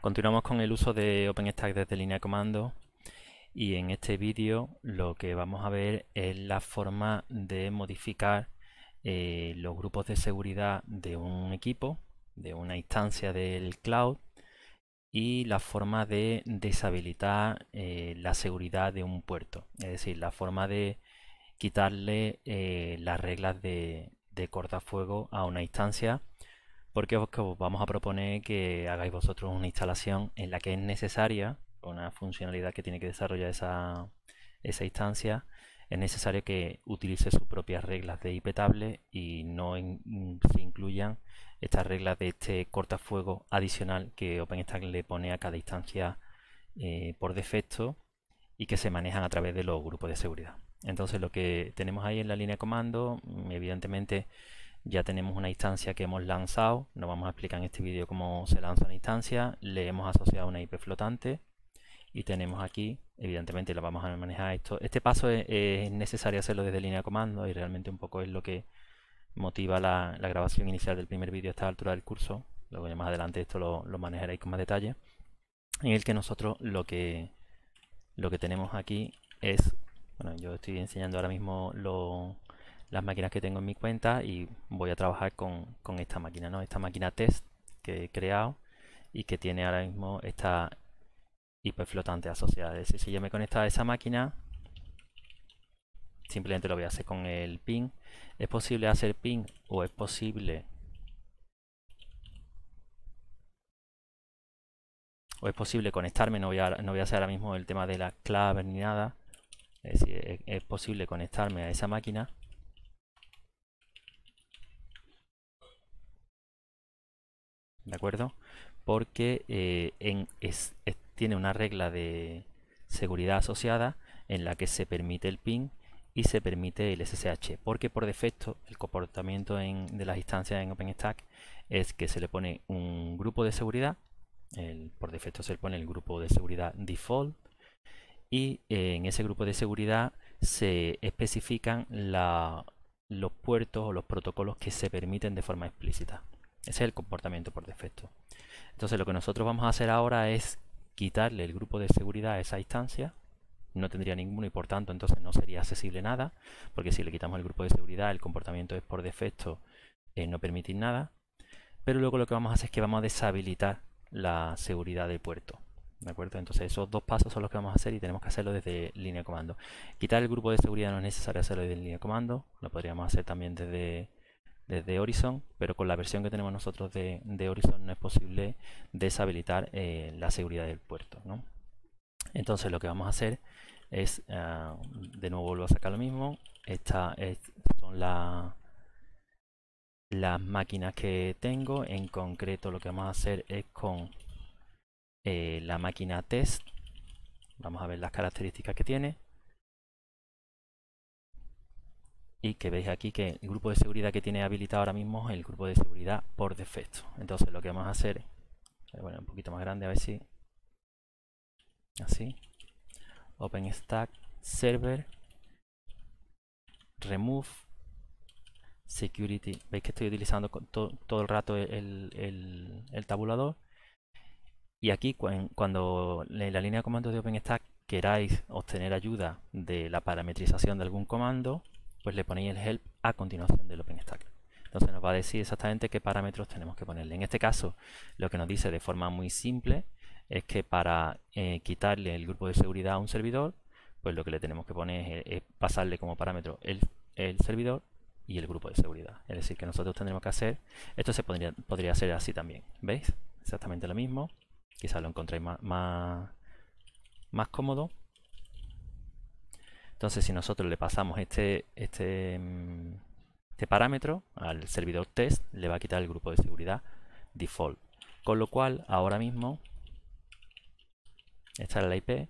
Continuamos con el uso de OpenStack desde línea de comando y en este vídeo lo que vamos a ver es la forma de modificar eh, los grupos de seguridad de un equipo, de una instancia del cloud y la forma de deshabilitar eh, la seguridad de un puerto, es decir, la forma de quitarle eh, las reglas de, de cortafuego a una instancia porque os vamos a proponer que hagáis vosotros una instalación en la que es necesaria, una funcionalidad que tiene que desarrollar esa, instancia, es necesario que utilice sus propias reglas de iptable y no se incluyan estas reglas de este cortafuego adicional que OpenStack le pone a cada instancia eh, por defecto y que se manejan a través de los grupos de seguridad. Entonces lo que tenemos ahí en la línea de comando, mm, evidentemente ya tenemos una instancia que hemos lanzado, no vamos a explicar en este vídeo cómo se lanza una instancia, le hemos asociado una IP flotante y tenemos aquí, evidentemente la vamos a manejar esto. Este paso es, necesario hacerlo desde línea de comando y realmente un poco es lo que motiva la, grabación inicial del primer vídeo a esta altura del curso. Luego ya más adelante esto lo, lo manejaréis con más detalle. En el que nosotros lo que, lo que tenemos aquí es, bueno yo estoy enseñando ahora mismo lo, las máquinas que tengo en mi cuenta y voy a trabajar con, con esta máquina, ¿no? Esta máquina test que he creado y que tiene ahora mismo esta hiperflotante asociada. Es decir, si yo me conecto a esa máquina, simplemente lo voy a hacer con el pin, Es posible hacer pin o es posible... O es posible conectarme, no voy, a, no voy a hacer ahora mismo el tema de la clave ni nada. Es es posible conectarme a esa máquina ¿de acuerdo? Porque eh, tiene una regla de seguridad asociada en la que se permite el PIN y se permite el SSH, porque por defecto el comportamiento de las instancias en OpenStack es que se le pone un grupo de seguridad, por defecto se le pone el grupo de seguridad default, y eh, en ese grupo de seguridad se especifican los puertos o los protocolos que se permiten de forma explícita. Ese es el comportamiento por defecto. Entonces lo que nosotros vamos a hacer ahora es quitarle el grupo de seguridad a esa instancia. No tendría ninguno y por tanto entonces no sería accesible nada, porque si le quitamos el grupo de seguridad el comportamiento es por defecto eh, no permitir nada. Pero luego lo que vamos a hacer es que vamos a deshabilitar la seguridad del puerto. ¿De acuerdo? Entonces esos dos pasos son los que vamos a hacer y tenemos que hacerlo desde línea de comando. Quitar el grupo de seguridad no es necesario hacerlo desde línea de comando, lo podríamos hacer también desde desde Horizon, pero con la versión que tenemos nosotros de, Horizon no es posible deshabilitar eh, la seguridad del puerto. Entonces lo que vamos a hacer es, ah, de nuevo vuelvo a sacar lo mismo, estas son las máquinas que tengo, en concreto lo que vamos a hacer es con eh, la máquina test, vamos a ver las características que tiene, que veis aquí que el grupo de seguridad que tiene habilitado ahora mismo es el grupo de seguridad por defecto. Entonces lo que vamos a hacer, eh, bueno, un poquito más grande a ver si, así, OpenStack Server Remove Security. Veis que estoy utilizando todo el rato el, tabulador. Y aquí cuando en la línea de comandos de OpenStack queráis obtener ayuda de la parametrización de algún comando, pues le ponéis el help a continuación del OpenStack. Entonces nos va a decir exactamente qué parámetros tenemos que ponerle. En este caso, lo que nos dice de forma muy simple es que para eh, quitarle el grupo de seguridad a un servidor, pues lo que le tenemos que poner es, pasarle como parámetro el, servidor y el grupo de seguridad. Es decir, que nosotros tendremos que hacer, esto se podría, podría hacer así también, ¿veis? Exactamente lo mismo, quizás lo encontréis más, más, más cómodo, entonces, si nosotros le pasamos este, este, mm, este parámetro al servidor test, le va a quitar el grupo de seguridad default. Con lo cual, ahora mismo, esta la IP,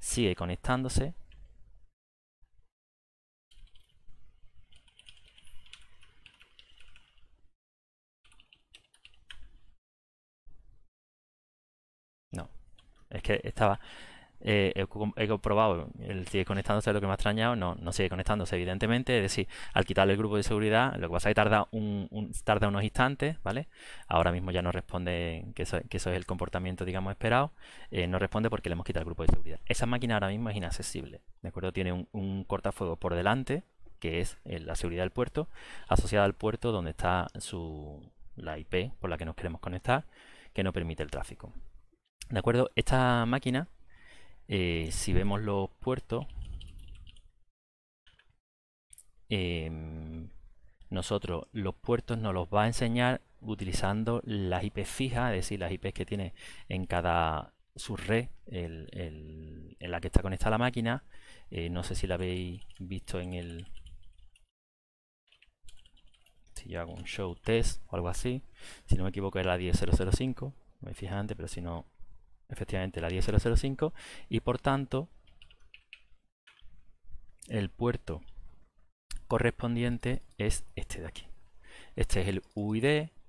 sigue conectándose. No, es que estaba... Eh, he, comprobado, el sigue conectándose, lo que me ha extrañado, no, no sigue conectándose, evidentemente. Es decir, al quitarle el grupo de seguridad, lo que pasa es que tarda, un, tarda unos instantes, ¿vale? Ahora mismo ya no responde, que eso, es el comportamiento, digamos, esperado. Eh, no responde porque le hemos quitado el grupo de seguridad. Esa máquina ahora mismo es inaccesible, ¿de acuerdo? Tiene un, un cortafuegos por delante, que es eh, la seguridad del puerto, asociada al puerto donde está su, la IP por la que nos queremos conectar, que no permite el tráfico. ¿De acuerdo? Esta máquina eh, si vemos los puertos, em, nosotros los puertos nos los va a enseñar utilizando las IP fijas, es decir, las IPs que tiene en cada subred red, en la que está conectada la máquina. Eh, no sé si la habéis visto en el... Si yo hago un show test o algo así, si no me equivoco era la 10005, me fijante, antes, pero si no efectivamente la 10005 y por tanto el puerto correspondiente es este de aquí. Este es el UID,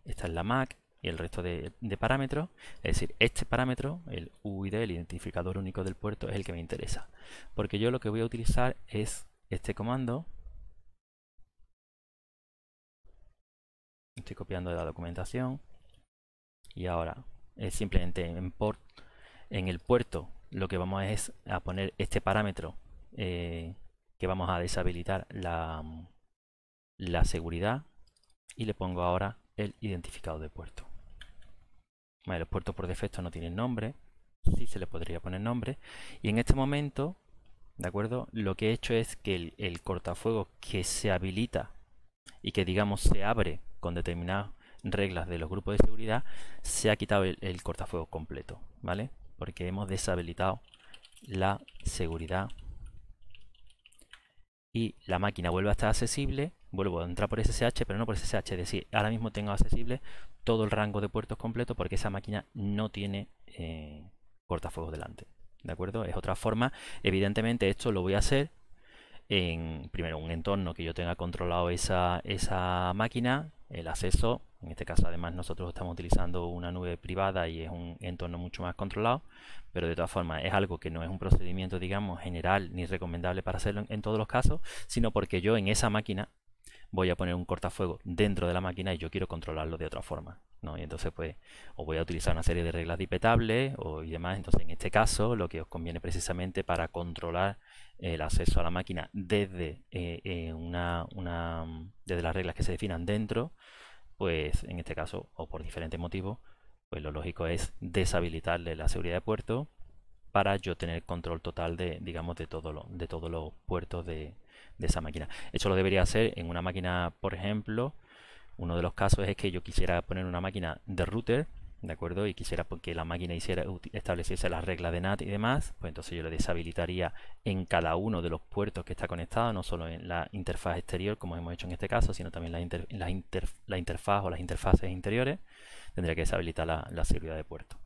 esta es la MAC y el resto de, parámetros. Es decir, este parámetro, el UID, el identificador único del puerto, es el que me interesa. Porque yo lo que voy a utilizar es este comando. Estoy copiando de la documentación. Y ahora es simplemente en en el puerto lo que vamos a es a poner este parámetro eh, que vamos a deshabilitar la, la seguridad y le pongo ahora el identificado de puerto. los puertos por defecto no tienen nombre, sí se le podría poner nombre. Y en este momento, ¿de acuerdo? Lo que he hecho es que el, cortafuego cortafuegos que se habilita y que digamos se abre con determinadas reglas de los grupos de seguridad, se ha quitado el, el cortafuegos completo, ¿vale? porque hemos deshabilitado la seguridad y la máquina vuelve a estar accesible, vuelvo a entrar por SSH, pero no por SSH, es decir, ahora mismo tengo accesible todo el rango de puertos completo porque esa máquina no tiene eh, cortafuegos delante, ¿de acuerdo? Es otra forma, evidentemente esto lo voy a hacer en, primero, un entorno que yo tenga controlado esa, esa máquina, el acceso. En este caso además nosotros estamos utilizando una nube privada y es un entorno mucho más controlado, pero de todas formas es algo que no es un procedimiento digamos general ni recomendable para hacerlo en, todos los casos, sino porque yo en esa máquina voy a poner un cortafuego dentro de la máquina y yo quiero controlarlo de otra forma. ¿no? Y entonces pues os voy a utilizar una serie de reglas dipetables o, y demás. Entonces en este caso lo que os conviene precisamente para controlar el acceso a la máquina desde, eh, eh, desde las reglas que se definan dentro, pues en este caso o por diferentes motivos, pues lo lógico es deshabilitarle la seguridad de puerto para yo tener control total de, digamos, de, todo lo, de todos los puertos de, esa máquina. Eso lo debería hacer en una máquina, por ejemplo, uno de los casos es que yo quisiera poner una máquina de router, ¿de acuerdo? Y quisiera pues, que la máquina hiciera, estableciese las reglas de NAT y demás, pues entonces yo le deshabilitaría en cada uno de los puertos que está conectado, no solo en la interfaz exterior, como hemos hecho en este caso, sino también la, la, interfaz o las interfaces interiores, tendría que deshabilitar la, la seguridad de puerto.